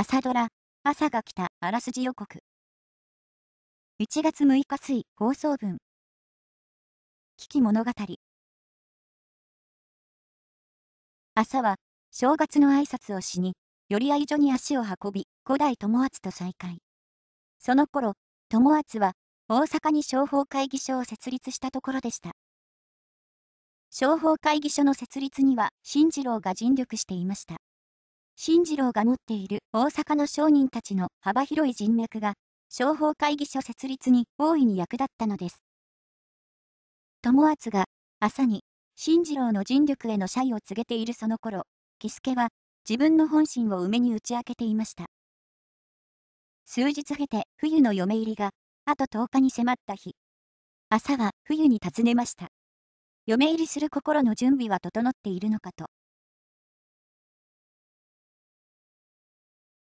朝ドラ、朝が来た、あらすじ予告。1月6日水、放送分。危機物語。朝は、正月の挨拶をしに、寄り合い所に足を運び、古代友厚と再会。その頃、友厚は、大阪に商法会議所を設立したところでした。商法会議所の設立には、新次郎が尽力していました。新次郎が持っている大阪の商人たちの幅広い人脈が、商法会議所設立に大いに役立ったのです。友厚が、朝に、新次郎の尽力への謝意を告げているその頃、喜助は、自分の本心を梅に打ち明けていました。数日経て冬の嫁入りが、あと10日に迫った日。朝は冬に訪ねました。嫁入りする心の準備は整っているのかと。